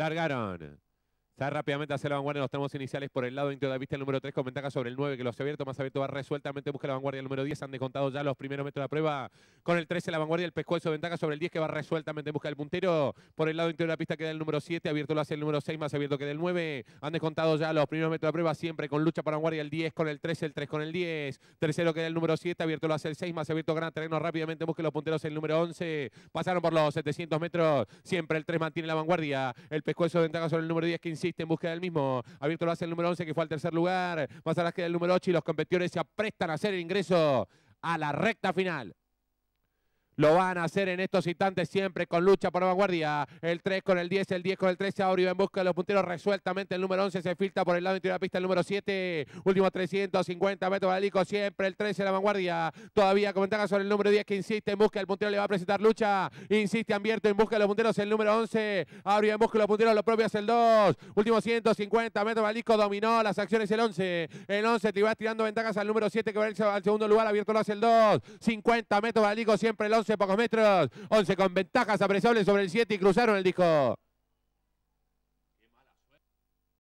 Largaron. Está rápidamente hacia la vanguardia en los iniciales por el lado interior de la pista, el número 3 con ventaja sobre el 9 que lo ha abierto, más abierto va resueltamente, busca la vanguardia el número 10, han descontado ya los primeros metros de la prueba con el 13 la vanguardia, el pescuezo ventaja sobre el 10 que va resueltamente, busca el puntero, por el lado interior de la pista queda el número 7, abierto lo hace el número 6, más abierto queda el 9, han descontado ya los primeros metros de la prueba, siempre con lucha para vanguardia el 10 con el 13, el 3 con el 10, tercero queda el número 7, abierto lo hace el 6, más abierto gran terreno rápidamente, busca los punteros el número 11, pasaron por los 700 metros, siempre el 3 mantiene la vanguardia, el pescuezo ventaja sobre el número 10 15 en búsqueda del mismo. Abierto lo hace el número 11 que fue al tercer lugar. Más atrás que el número 8 y los competidores se aprestan a hacer el ingreso a la recta final. Lo van a hacer en estos instantes siempre con lucha por la vanguardia. El 3 con el 10, el 10 con el 13. Aurio en busca de los punteros resueltamente. El número 11 se filtra por el lado interior de la pista. El número 7, último 350 metros balico Siempre el 13 la vanguardia. Todavía ventajas sobre el número 10 que insiste en busca. El puntero le va a presentar lucha. Insiste abierto en busca de los punteros. El número 11, iba en busca de los punteros. Lo propio hace el 2. Último 150 metros Balico Dominó las acciones el 11. El 11 te va tirando ventajas al número 7 que va al segundo lugar. Abierto lo hace el 2. 50 metros balico Siempre el 11 Paco pocos metros. 11 con ventajas apreciables sobre el 7 y cruzaron el disco.